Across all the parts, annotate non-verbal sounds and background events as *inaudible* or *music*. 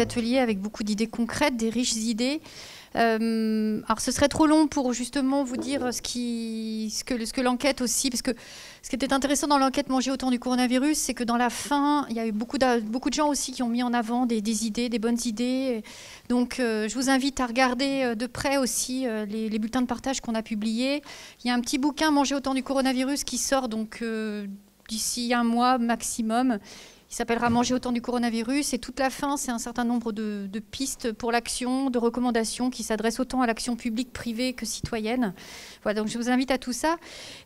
ateliers avec beaucoup d'idées concrètes, des riches idées. Euh, alors ce serait trop long pour justement vous dire ce, qui, ce que, ce que l'enquête aussi, parce que ce qui était intéressant dans l'enquête Manger autant du coronavirus, c'est que dans la fin, il y a eu beaucoup de, beaucoup de gens aussi qui ont mis en avant des, idées, des bonnes idées. Donc euh, je vous invite à regarder euh, de près aussi les, bulletins de partage qu'on a publiés. Il y a un petit bouquin Manger autant du coronavirus qui sort donc d'ici un mois maximum il s'appellera Manger autant du coronavirus. Et toute la fin, c'est un certain nombre de, pistes pour l'action, de recommandations qui s'adressent autant à l'action publique, privée que citoyenne. Voilà, donc je vous invite à tout ça.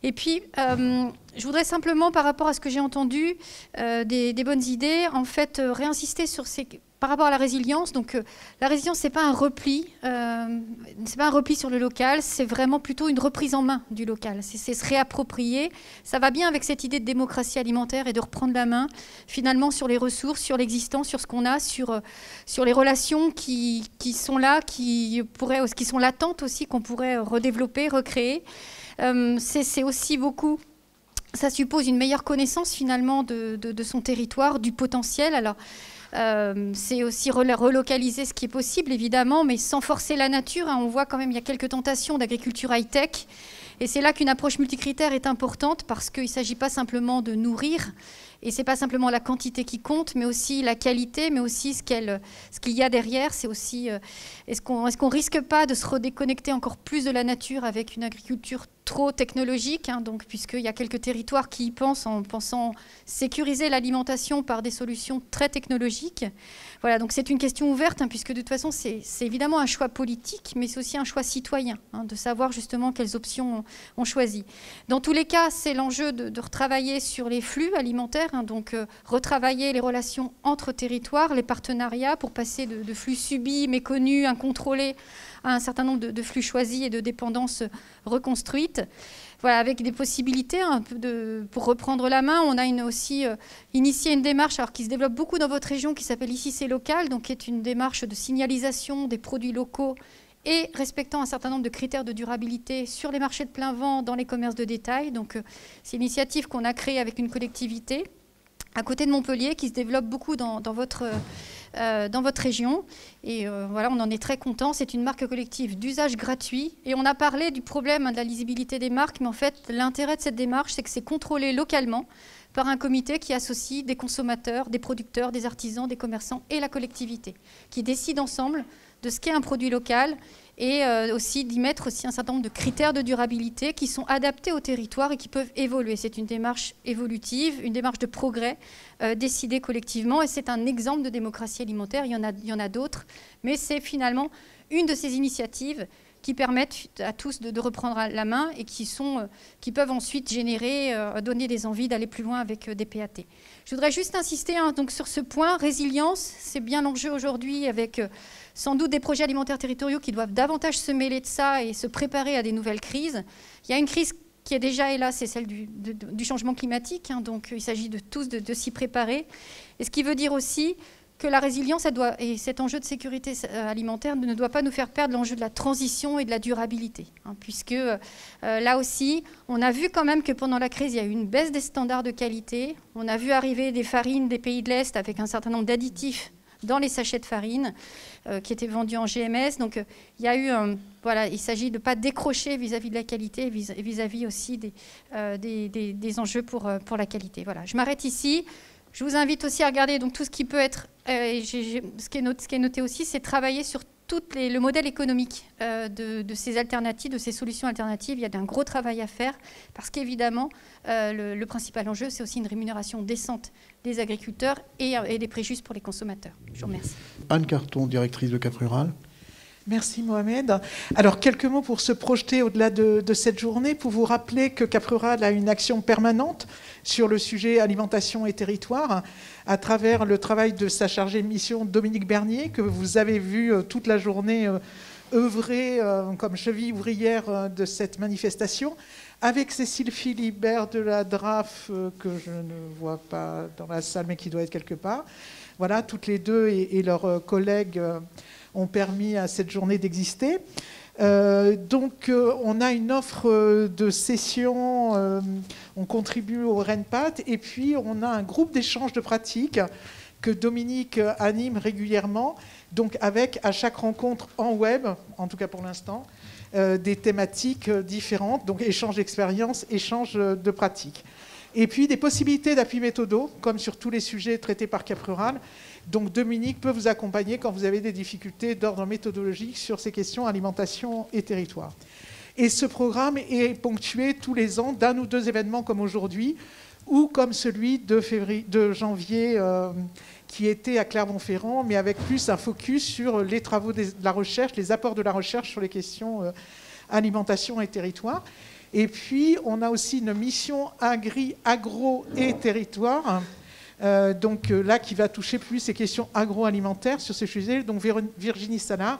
Et puis, euh, je voudrais simplement, par rapport à ce que j'ai entendu, euh, des, bonnes idées, en fait, euh, réinsister sur ces par rapport à la résilience, donc euh, la résilience c'est pas un repli, euh, c'est pas un repli sur le local, c'est vraiment plutôt une reprise en main du local. C'est se réapproprier. Ça va bien avec cette idée de démocratie alimentaire et de reprendre la main finalement sur les ressources, sur l'existant, sur ce qu'on a, sur euh, sur les relations qui, sont là, qui pourraient, qui sont latentes aussi, qu'on pourrait redévelopper, recréer. c'est aussi beaucoup ça suppose une meilleure connaissance finalement de, de, son territoire, du potentiel. Alors, euh, c'est aussi relocaliser ce qui est possible, évidemment, mais sans forcer la nature. Hein. On voit quand même, il y a quelques tentations d'agriculture high-tech. Et c'est là qu'une approche multicritère est importante parce qu'il ne s'agit pas simplement de nourrir, et n'est pas simplement la quantité qui compte, mais aussi la qualité, mais aussi ce qu'il y a derrière. C'est aussi euh, est-ce qu'on est risque pas de se redéconnecter encore plus de la nature avec une agriculture trop technologique, hein, donc puisqu'il y a quelques territoires qui y pensent en pensant sécuriser l'alimentation par des solutions très technologiques. Voilà, donc c'est une question ouverte, hein, puisque de toute façon, c'est évidemment un choix politique, mais c'est aussi un choix citoyen, hein, de savoir justement quelles options on, choisit. Dans tous les cas, c'est l'enjeu de, retravailler sur les flux alimentaires, hein, donc euh, retravailler les relations entre territoires, les partenariats, pour passer de, flux subis, méconnus, incontrôlés, à un certain nombre de, de flux choisis et de dépendances reconstruites avec des possibilités hein, pour reprendre la main. On a aussi euh, initié une démarche qui se développe beaucoup dans votre région qui s'appelle Ici c'est local, donc qui est une démarche de signalisation des produits locaux et respectant un certain nombre de critères de durabilité sur les marchés de plein vent, dans les commerces de détail. Donc euh, c'est une initiative qu'on a créée avec une collectivité à côté de Montpellier, qui se développe beaucoup dans, votre, euh, dans votre région. Et euh, voilà, on en est très content. C'est une marque collective d'usage gratuit. Et on a parlé du problème de la lisibilité des marques, mais en fait, l'intérêt de cette démarche, c'est que c'est contrôlé localement par un comité qui associe des consommateurs, des producteurs, des artisans, des commerçants et la collectivité, qui décident ensemble de ce qu'est un produit local et euh, aussi d'y mettre aussi un certain nombre de critères de durabilité qui sont adaptés au territoire et qui peuvent évoluer. C'est une démarche évolutive, une démarche de progrès euh, décidée collectivement et c'est un exemple de démocratie alimentaire. il y en a d'autres, mais c'est finalement une de ces initiatives qui permettent à tous de, reprendre la main et qui, sont, euh, qui peuvent ensuite générer, euh, donner des envies d'aller plus loin avec euh, des PAT. Je voudrais juste insister hein, donc sur ce point, résilience, c'est bien l'enjeu aujourd'hui avec sans doute des projets alimentaires territoriaux qui doivent davantage se mêler de ça et se préparer à des nouvelles crises. Il y a une crise qui est déjà là, c'est celle du, changement climatique. Hein, donc il s'agit de tous de, de s'y préparer. Et ce qui veut dire aussi que la résilience et cet enjeu de sécurité euh, alimentaire ne doit pas nous faire perdre l'enjeu de la transition et de la durabilité, hein, puisque euh, là aussi, on a vu quand même que pendant la crise, il y a eu une baisse des standards de qualité, on a vu arriver des farines des pays de l'Est avec un certain nombre d'additifs dans les sachets de farine euh, qui étaient vendus en GMS. Donc il s'agit de ne pas décrocher vis-à-vis de la qualité, vis-à-vis aussi des, enjeux pour, pour la qualité. Voilà, je m'arrête ici. Je vous invite aussi à regarder donc, tout ce qui peut être, euh, et ce, qui est noté, aussi, c'est travailler sur tout le modèle économique euh, de, ces alternatives, de ces solutions alternatives. Il y a un gros travail à faire parce qu'évidemment, euh, le, principal enjeu, c'est aussi une rémunération décente des agriculteurs et, des préjustes pour les consommateurs. Je vous remercie. Anne Carton, directrice de Cap Rural. Merci Mohamed. Alors quelques mots pour se projeter au-delà de, cette journée, pour vous rappeler que Caprural a une action permanente sur le sujet alimentation et territoire, à travers le travail de sa chargée de mission Dominique Bernier, que vous avez vu euh, toute la journée euh, œuvrer euh, comme cheville ouvrière de cette manifestation, avec Cécile Philibert de la DRAF, que je ne vois pas dans la salle, mais qui doit être quelque part. Voilà, toutes les deux et leurs collègues ont permis à cette journée d'exister. Euh, donc, euh, on a une offre euh, de session, on contribue au RENPAT, et puis on a un groupe d'échange de pratiques que Dominique anime régulièrement, donc avec à chaque rencontre en web, en tout cas pour l'instant, des thématiques différentes, donc échange d'expériences, échange de pratiques. Et puis des possibilités d'appui méthodo, comme sur tous les sujets traités par Cap Rural, donc Dominique peut vous accompagner quand vous avez des difficultés d'ordre méthodologique sur ces questions alimentation et territoire. Et ce programme est ponctué tous les ans d'un ou deux événements comme aujourd'hui ou comme celui de, janvier euh, qui était à Clermont-Ferrand, mais avec plus un focus sur les travaux de la recherche, les apports de la recherche sur les questions euh, alimentation et territoire. Et puis, on a aussi une mission agri, agro et territoire euh, donc euh, là qui va toucher plus ces questions agroalimentaires sur ce sujet Donc Virginie Salard,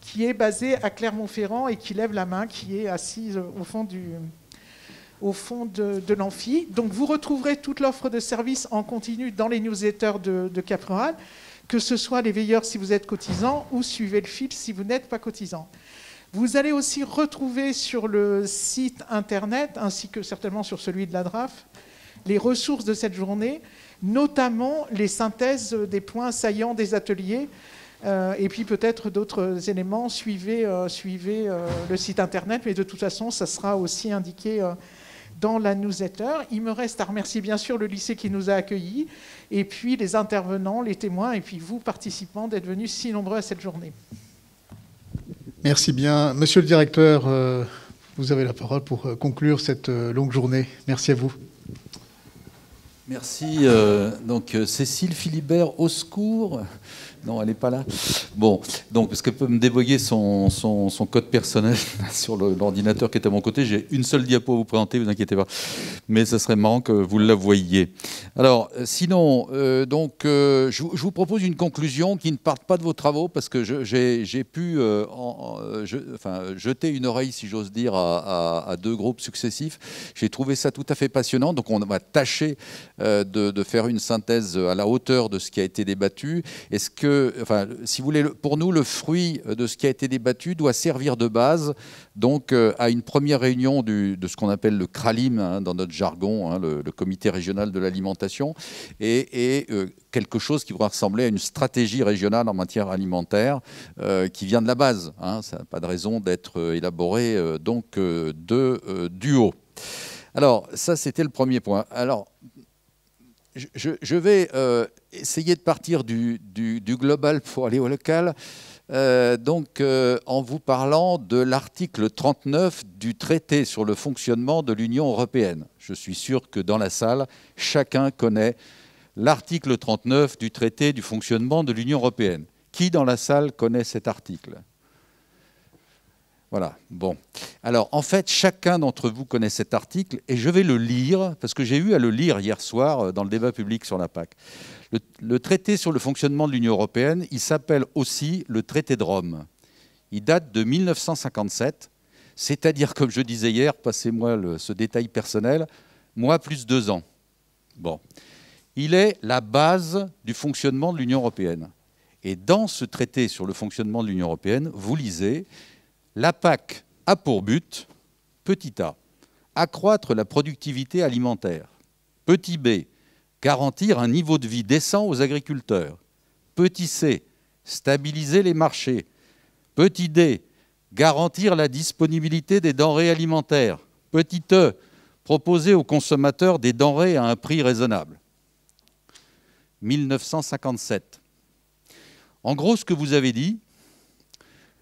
qui est basée à Clermont-Ferrand et qui lève la main, qui est assise au fond du au fond de, l'amphi. Donc vous retrouverez toute l'offre de services en continu dans les newsletters de, de Caporal, que ce soit les veilleurs si vous êtes cotisant ou suivez le fil si vous n'êtes pas cotisant. Vous allez aussi retrouver sur le site internet, ainsi que certainement sur celui de la DRAF, les ressources de cette journée, notamment les synthèses des points saillants des ateliers. Euh, et puis peut-être d'autres éléments, suivez, euh, euh, le site internet, mais de toute façon, ça sera aussi indiqué dans la newsletter. Il me reste à remercier bien sûr le lycée qui nous a accueillis, et puis les intervenants, les témoins, et puis vous, participants, d'être venus si nombreux à cette journée. Merci bien. Monsieur le directeur, vous avez la parole pour conclure cette longue journée. Merci à vous. Merci. Euh, donc euh, Cécile Philibert, au secours. Non, elle n'est pas là. Bon, donc, parce que peut me dévoyer son, son, code personnel *laughs* sur l'ordinateur qui est à mon côté. J'ai une seule diapo à vous présenter, vous inquiétez pas. Mais ce serait marrant que vous la voyiez. Alors, euh, sinon, euh, donc, euh, je, vous propose une conclusion qui ne parte pas de vos travaux, parce que j'ai pu en, enfin, jeter une oreille, si j'ose dire, à, à, deux groupes successifs. J'ai trouvé ça tout à fait passionnant. Donc, on va tâcher de, de faire une synthèse à la hauteur de ce qui a été débattu. Est-ce que enfin, si vous voulez, pour nous, le fruit de ce qui a été débattu doit servir de base donc euh, à une première réunion du, de ce qu'on appelle le CRALIM, hein, dans notre jargon, hein, le, Comité régional de l'alimentation, et, euh, quelque chose qui pourrait ressembler à une stratégie régionale en matière alimentaire euh, qui vient de la base. Hein. ça n'a pas de raison d'être élaboré donc de, du haut. Alors, ça, c'était le premier point. Alors, je, vais euh, essayer de partir du, global pour aller au local. Euh, donc, euh, en vous parlant de l'article 39 du traité sur le fonctionnement de l'Union européenne. Je suis sûr que dans la salle, chacun connaît l'article 39 du traité du fonctionnement de l'Union européenne. Qui dans la salle connaît cet article voilà, bon. Alors, en fait, chacun d'entre vous connaît cet article et je vais le lire parce que j'ai eu à le lire hier soir euh, dans le débat public sur la PAC. Le, traité sur le fonctionnement de l'Union européenne, il s'appelle aussi le traité de Rome. Il date de 1957, c'est-à-dire, comme je disais hier, passez-moi ce détail personnel, moi plus deux ans. Bon. Il est la base du fonctionnement de l'Union européenne. Et dans ce traité sur le fonctionnement de l'Union européenne, vous lisez la PAC a pour but, petit a, accroître la productivité alimentaire. Petit b, garantir un niveau de vie décent aux agriculteurs. Petit c, stabiliser les marchés. Petit d, garantir la disponibilité des denrées alimentaires. Petit e, proposer aux consommateurs des denrées à un prix raisonnable. 1957. En gros, ce que vous avez dit,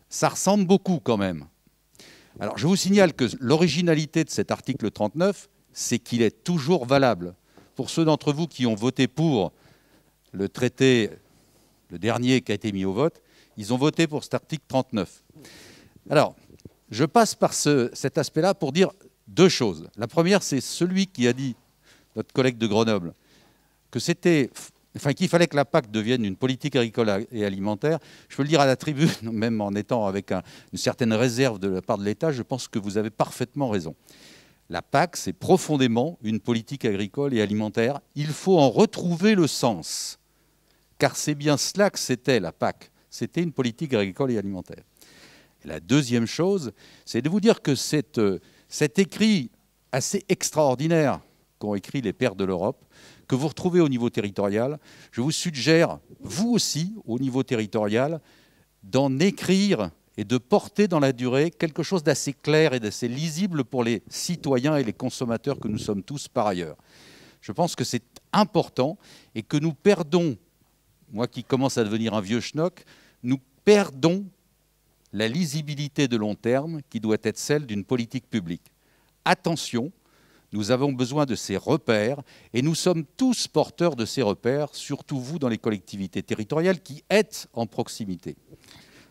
ça ressemble beaucoup quand même. Alors je vous signale que l'originalité de cet article 39, c'est qu'il est toujours valable. Pour ceux d'entre vous qui ont voté pour le traité, le dernier qui a été mis au vote, ils ont voté pour cet article 39. Alors, je passe par cet aspect-là pour dire deux choses. La première, c'est celui qui a dit, notre collègue de Grenoble, que c'était enfin qu'il fallait que la PAC devienne une politique agricole et alimentaire. Je peux le dire à la tribune, *laughs* même en étant avec une certaine réserve de la part de l'État, je pense que vous avez parfaitement raison. La PAC, c'est profondément une politique agricole et alimentaire. Il faut en retrouver le sens, car c'est bien cela que c'était la PAC. C'était une politique agricole et alimentaire. la deuxième chose, c'est de vous dire que euh, cet écrit assez extraordinaire qu'ont écrit les pères de l'Europe que vous retrouvez au niveau territorial, je vous suggère, vous aussi, au niveau territorial, d'en écrire et de porter dans la durée quelque chose d'assez clair et d'assez lisible pour les citoyens et les consommateurs que nous sommes tous par ailleurs. Je pense que c'est important et que nous perdons, moi qui commence à devenir un vieux schnock, nous perdons la lisibilité de long terme qui doit être celle d'une politique publique. Attention, nous avons besoin de ces repères et nous sommes tous porteurs de ces repères, surtout vous dans les collectivités territoriales qui êtes en proximité.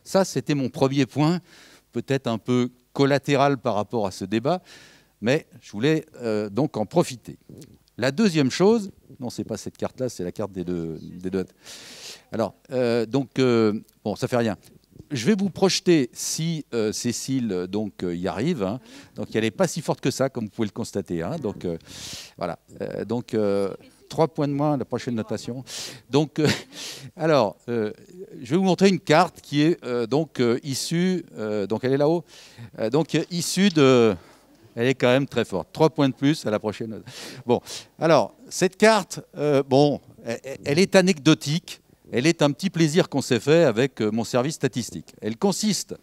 Ça, c'était mon premier point, peut-être un peu collatéral par rapport à ce débat, mais je voulais euh, donc en profiter. La deuxième chose, non, c'est pas cette carte-là, c'est la carte des deux. Alors, euh, donc, euh, bon, ça fait rien je vais vous projeter, si euh, Cécile euh, donc, euh, y arrive, hein. donc elle n'est pas si forte que ça, comme vous pouvez le constater. Hein. donc voilà, donc trois points de moins la prochaine notation. Donc, *laughs* alors, je vais vous montrer une carte qui est donc issue, donc elle est là-haut, donc issue de... Elle est quand même très forte. Trois points de plus à la prochaine. Bon, alors, cette carte, bon, elle est anecdotique. Elle est un petit plaisir qu'on s'est fait avec euh, mon service statistique. Elle consiste,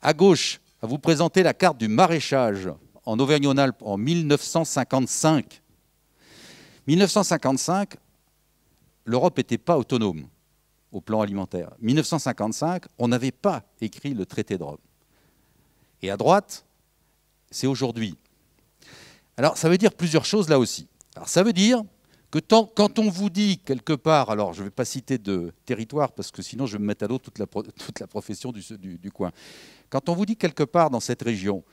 à gauche, à vous présenter la carte du maraîchage en auvergne alpes en 1955. 1955, l'Europe n'était pas autonome au plan alimentaire. 1955, on n'avait pas écrit le traité de Rome. Et à droite, c'est aujourd'hui. Alors ça veut dire plusieurs choses là aussi. Alors ça veut dire que quand on vous dit quelque part, alors je ne vais pas citer de territoire parce que sinon je vais me mettre à l'eau toute la, *laughs* profession du, coin, quand on vous dit quelque part dans cette région,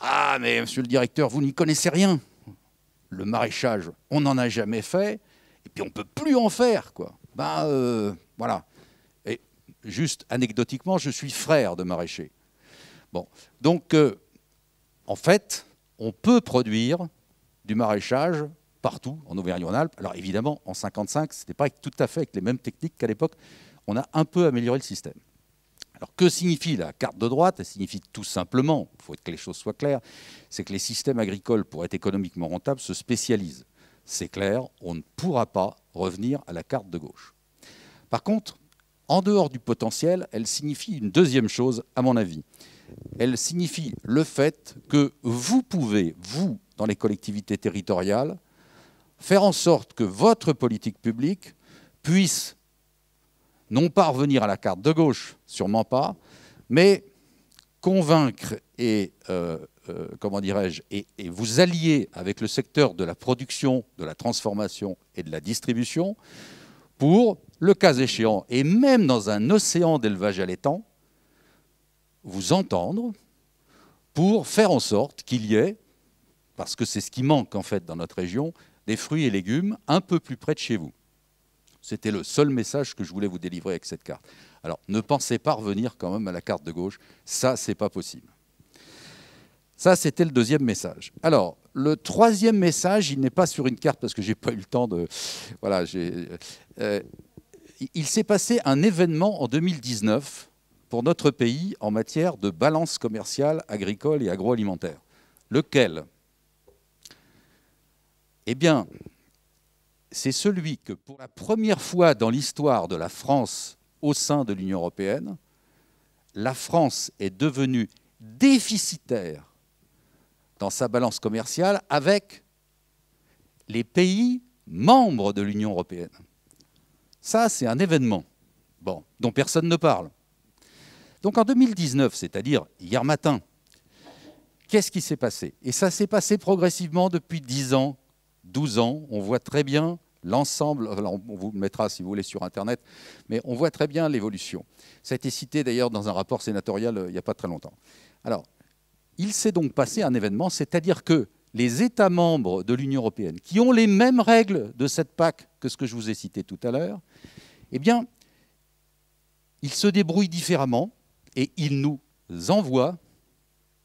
ah mais monsieur le directeur, vous n'y connaissez rien, le maraîchage, on n'en a jamais fait, et puis on ne peut plus en faire, quoi. Ben euh, voilà. Et juste anecdotiquement, je suis frère de maraîcher. Bon, donc euh, en fait, on peut produire du maraîchage partout en Auvergne-Rhône-Alpes. Alors évidemment, en 55, ce n'était pas tout à fait avec les mêmes techniques qu'à l'époque. On a un peu amélioré le système. Alors que signifie la carte de droite Elle signifie tout simplement, il faut que les choses soient claires, c'est que les systèmes agricoles, pour être économiquement rentables, se spécialisent. C'est clair, on ne pourra pas revenir à la carte de gauche. Par contre, en dehors du potentiel, elle signifie une deuxième chose, à mon avis. Elle signifie le fait que vous pouvez, vous, dans les collectivités territoriales, faire en sorte que votre politique publique puisse non pas revenir à la carte de gauche, sûrement pas, mais convaincre et, euh, euh, comment dirais-je, et, vous allier avec le secteur de la production, de la transformation et de la distribution pour, le cas échéant, et même dans un océan d'élevage allaitant, vous entendre pour faire en sorte qu'il y ait, parce que c'est ce qui manque en fait dans notre région, des fruits et légumes un peu plus près de chez vous. C'était le seul message que je voulais vous délivrer avec cette carte. Alors, ne pensez pas revenir quand même à la carte de gauche, ça, c'est pas possible. Ça, c'était le deuxième message. Alors, le troisième message, il n'est pas sur une carte parce que j'ai pas eu le temps de. Voilà, euh, il s'est passé un événement en 2019 pour notre pays en matière de balance commerciale agricole et agroalimentaire. Lequel eh bien, c'est celui que, pour la première fois dans l'histoire de la France au sein de l'Union européenne, la France est devenue déficitaire dans sa balance commerciale avec les pays membres de l'Union européenne. Ça, c'est un événement bon, dont personne ne parle. Donc en 2019, c'est-à-dire hier matin, qu'est-ce qui s'est passé Et ça s'est passé progressivement depuis dix ans, 12 ans, on voit très bien l'ensemble, on vous le mettra si vous voulez sur Internet, mais on voit très bien l'évolution. Ça a été cité d'ailleurs dans un rapport sénatorial euh, il n'y a pas très longtemps. Alors, il s'est donc passé un événement, c'est-à-dire que les États membres de l'Union européenne, qui ont les mêmes règles de cette PAC que ce que je vous ai cité tout à l'heure, eh bien, ils se débrouillent différemment et ils nous envoient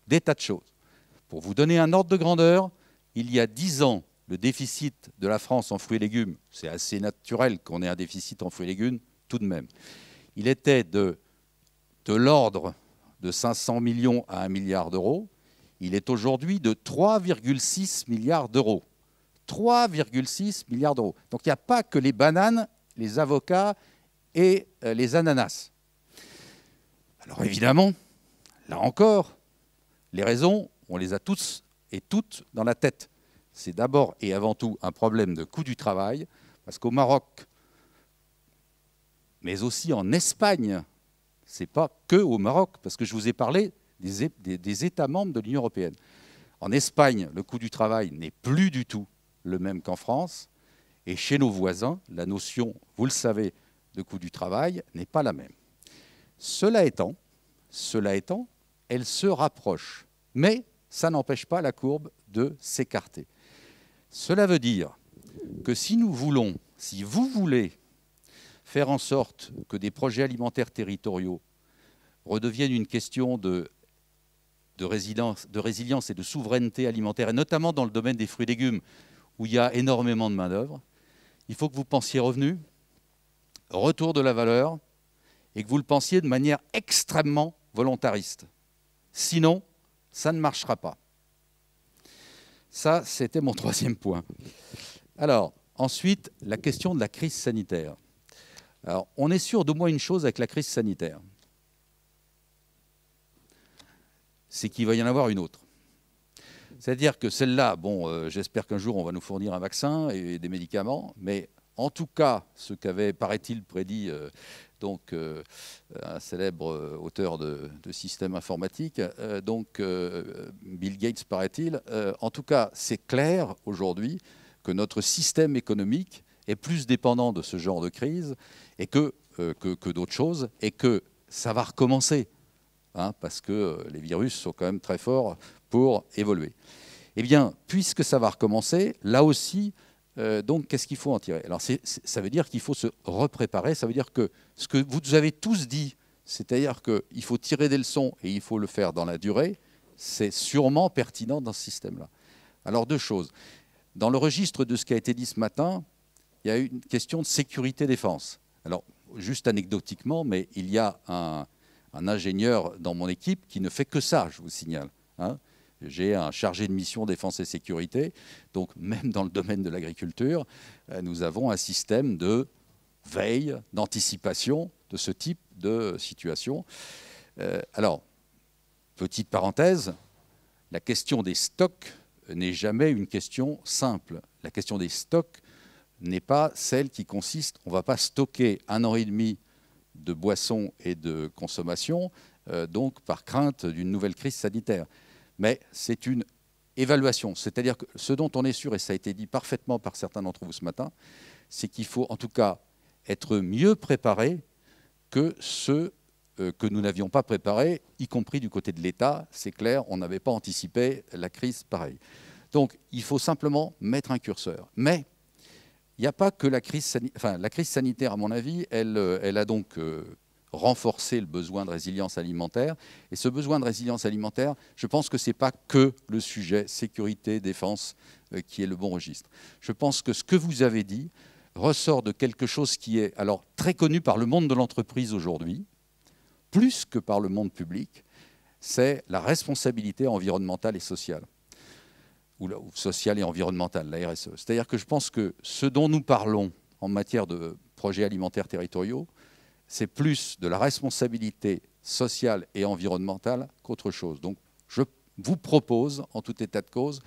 des tas de choses. Pour vous donner un ordre de grandeur, il y a dix ans, le déficit de la France en fruits et légumes, c'est assez naturel qu'on ait un déficit en fruits et légumes tout de même. Il était de, l'ordre de 500 millions à 1 milliard d'euros. Il est aujourd'hui de 3,6 milliards d'euros. 3,6 milliards d'euros. Donc il n'y a pas que les bananes, les avocats et euh, les ananas. Alors évidemment, là encore, les raisons, on les a tous et toutes dans la tête c'est d'abord et avant tout un problème de coût du travail, parce qu'au Maroc, mais aussi en Espagne, c'est pas que au Maroc, parce que je vous ai parlé des, États membres de l'Union européenne. En Espagne, le coût du travail n'est plus du tout le même qu'en France, et chez nos voisins, la notion, vous le savez, de coût du travail n'est pas la même. Cela étant, cela étant, elle se rapproche, mais ça n'empêche pas la courbe de s'écarter. Cela veut dire que si nous voulons, si vous voulez faire en sorte que des projets alimentaires territoriaux redeviennent une question de, résilience, et de souveraineté alimentaire, et notamment dans le domaine des fruits et légumes, où il y a énormément de main-d'œuvre, il faut que vous pensiez revenu, retour de la valeur, et que vous le pensiez de manière extrêmement volontariste. Sinon, ça ne marchera pas. Ça, c'était mon *laughs* troisième point. Alors, ensuite, la question de la crise sanitaire. Alors, on est sûr d'au moins une chose avec la crise sanitaire. C'est qu'il va y en avoir une autre. C'est-à-dire que celle-là, bon, euh, j'espère qu'un jour on va nous fournir un vaccin et, des médicaments, mais en tout cas, ce qu'avait, paraît-il, prédit euh, donc euh, un célèbre euh, auteur de, systèmes informatiques, euh, donc Bill Gates paraît-il. en tout cas, c'est clair aujourd'hui que notre système économique est plus dépendant de ce genre de crise et que, que, d'autres choses et que ça va recommencer. Hein, parce que les virus sont quand même très forts pour évoluer. Eh bien, puisque ça va recommencer, là aussi, euh, donc, qu'est-ce qu'il faut en tirer Alors, ça veut dire qu'il faut se repréparer. Ça veut dire que ce que vous avez tous dit, c'est-à-dire qu'il faut tirer des leçons et il faut le faire dans la durée, c'est sûrement pertinent dans ce système-là. Alors, deux choses. Dans le registre de ce qui a été dit ce matin, il y a une question de sécurité-défense. Alors, juste anecdotiquement, mais il y a un, ingénieur dans mon équipe qui ne fait que ça, je vous signale. Hein. J'ai un chargé de mission défense et sécurité. Donc même dans le domaine de l'agriculture, euh, nous avons un système de veille, d'anticipation de ce type de situation. Euh, alors, petite parenthèse, la question des stocks n'est jamais une question simple. La question des stocks n'est pas celle qui consiste, on ne va pas stocker un an et demi de boissons et de consommation, euh, donc par crainte d'une nouvelle crise sanitaire mais c'est une évaluation. C'est-à-dire que ce dont on est sûr, et ça a été dit parfaitement par certains d'entre vous ce matin, c'est qu'il faut en tout cas être mieux préparé que ceux euh, que nous n'avions pas préparé, y compris du côté de l'État. C'est clair, on n'avait pas anticipé la crise pareille. Donc il faut simplement mettre un curseur. Mais il n'y a pas que la crise, enfin, la crise sanitaire, à mon avis, elle, euh, elle a donc euh, renforcer le besoin de résilience alimentaire. Et ce besoin de résilience alimentaire, je pense que ce n'est pas que le sujet sécurité, défense euh, qui est le bon registre. Je pense que ce que vous avez dit ressort de quelque chose qui est alors très connu par le monde de l'entreprise aujourd'hui, plus que par le monde public, c'est la responsabilité environnementale et sociale ou sociale et environnementale, la RSE. C'est-à-dire que je pense que ce dont nous parlons en matière de projets alimentaires territoriaux, c'est plus de la responsabilité sociale et environnementale qu'autre chose. Donc je vous propose, en tout état de cause,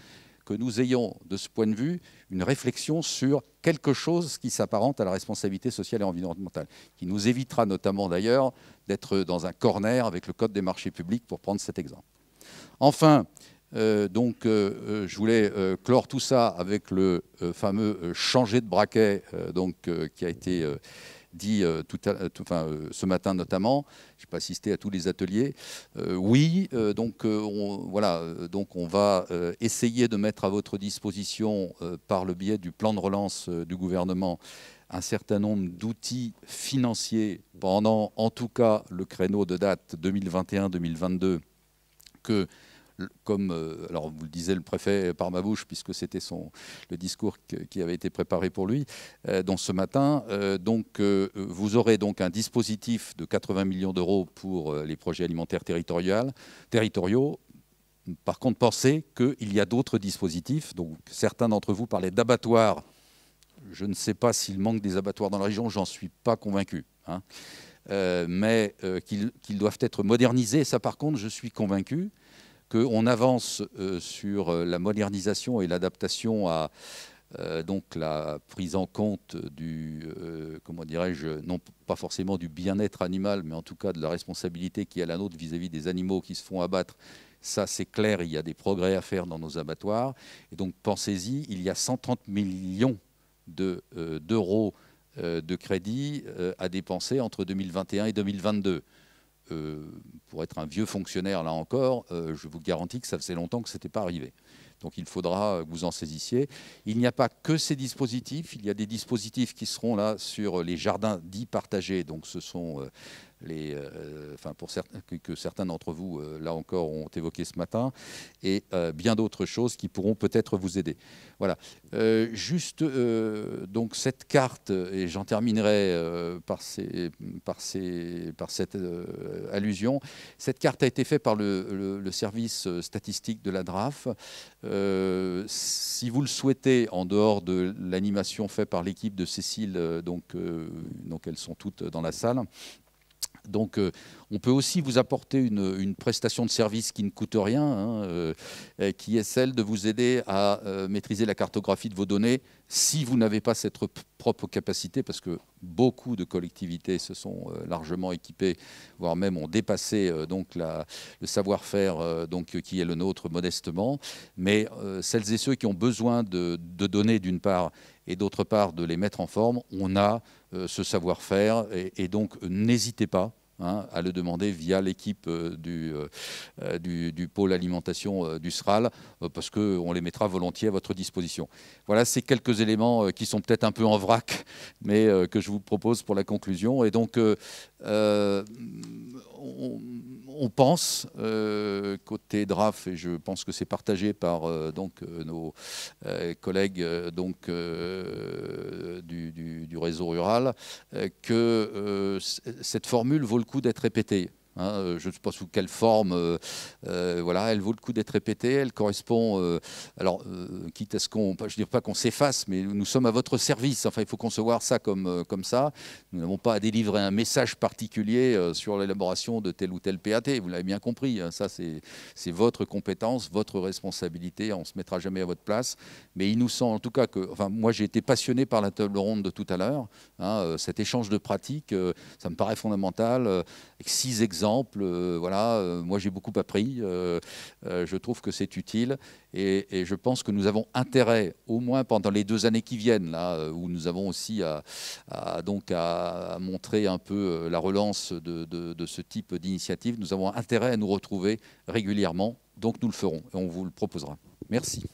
que nous ayons, de ce point de vue, une réflexion sur quelque chose qui s'apparente à la responsabilité sociale et environnementale, qui nous évitera notamment d'ailleurs d'être dans un corner avec le Code des marchés publics, pour prendre cet exemple. Enfin, euh, donc, euh, euh, je voulais clore tout ça avec le fameux changer de braquet, donc, qui a été dit euh, tout euh, euh, ce matin notamment. Je n'ai pas assisté à tous les ateliers. oui, donc on, voilà, donc on va essayer de mettre à votre disposition, par le biais du plan de relance du gouvernement, un certain nombre d'outils financiers pendant, en tout cas, le créneau de date 2021-2022 que comme euh, alors vous le disait le préfet par ma bouche puisque c'était son le discours qui avait été préparé pour lui euh, ce matin euh, donc euh, vous aurez donc un dispositif de 80 millions d'euros pour les projets alimentaires territoriaux par contre pensez qu'il y a d'autres dispositifs donc certains d'entre vous parlaient d'abattoirs je ne sais pas s'il manque des abattoirs dans la région j'en suis pas convaincu hein. mais qu'ils doivent être modernisés ça par contre je suis convaincu qu'on avance euh, sur euh, la modernisation et l'adaptation à euh, donc la prise en compte du, comment dirais-je, non pas forcément du bien-être animal, mais en tout cas de la responsabilité qui est la nôtre vis-à-vis des animaux qui se font abattre ça, c'est clair, il y a des progrès à faire dans nos abattoirs. Et donc, pensez-y, il y a 130 millions d'euros de, crédits crédit à dépenser entre 2021 et 2022. Euh, pour être un vieux fonctionnaire, là encore, euh, je vous garantis que ça faisait longtemps que ce n'était pas arrivé. Donc il faudra que vous en saisissiez. Il n'y a pas que ces dispositifs, il y a des dispositifs qui seront là sur les jardins dits partagés. Donc ce sont euh, les, euh, euh, enfin pour certains, que, certains d'entre vous, euh, là encore, ont évoqué ce matin, et bien d'autres choses qui pourront peut-être vous aider. Voilà. juste donc cette carte, et j'en terminerai par, ces, par, par cette allusion, cette carte a été faite par le, service statistique de la DRAF. si vous le souhaitez, en dehors de l'animation faite par l'équipe de Cécile, donc, donc elles sont toutes dans la salle, donc, euh, on peut aussi vous apporter une, prestation de service qui ne coûte rien, hein, euh, qui est celle de vous aider à euh, maîtriser la cartographie de vos données si vous n'avez pas cette propre capacité, parce que beaucoup de collectivités se sont largement équipées, voire même ont dépassé donc le savoir-faire qui est le nôtre modestement. Mais celles et ceux qui ont besoin de, de données d'une part et d'autre part de les mettre en forme, on a euh, ce savoir-faire. Et, donc, n'hésitez pas Hein, à le demander via l'équipe euh, euh, euh, du, du, pôle alimentation du SRAL, parce qu'on les mettra volontiers à votre disposition. Voilà ces quelques éléments qui sont peut-être un peu en vrac, mais que je vous propose pour la conclusion. Et donc, on, pense, côté DRAF, et je pense que c'est partagé par donc, nos collègues donc, du, du, réseau rural, que cette formule vaut le coup d'être répété. Hein, euh, je ne sais pas sous quelle forme. Euh, euh, voilà, elle vaut le coup d'être répétée. Elle correspond. alors, quitte à ce qu'on, je ne dis pas qu'on s'efface, mais nous sommes à votre service. Enfin, il faut concevoir ça comme, comme ça. Nous n'avons pas à délivrer un message particulier sur l'élaboration de tel ou tel PAT. Vous l'avez bien compris. Hein, ça, c'est votre compétence, votre responsabilité. On ne se mettra jamais à votre place. Mais il nous semble, en tout cas, que. Enfin, moi, j'ai été passionné par la table ronde de tout à l'heure. Hein, cet échange de pratiques, ça me paraît fondamental. Avec six exemples euh, voilà, euh, moi j'ai beaucoup appris, euh, je trouve que c'est utile et, je pense que nous avons intérêt, au moins pendant les deux années qui viennent, là, où nous avons aussi à, donc à, montrer un peu la relance de, de ce type d'initiative, nous avons intérêt à nous retrouver régulièrement, donc nous le ferons et on vous le proposera. Merci.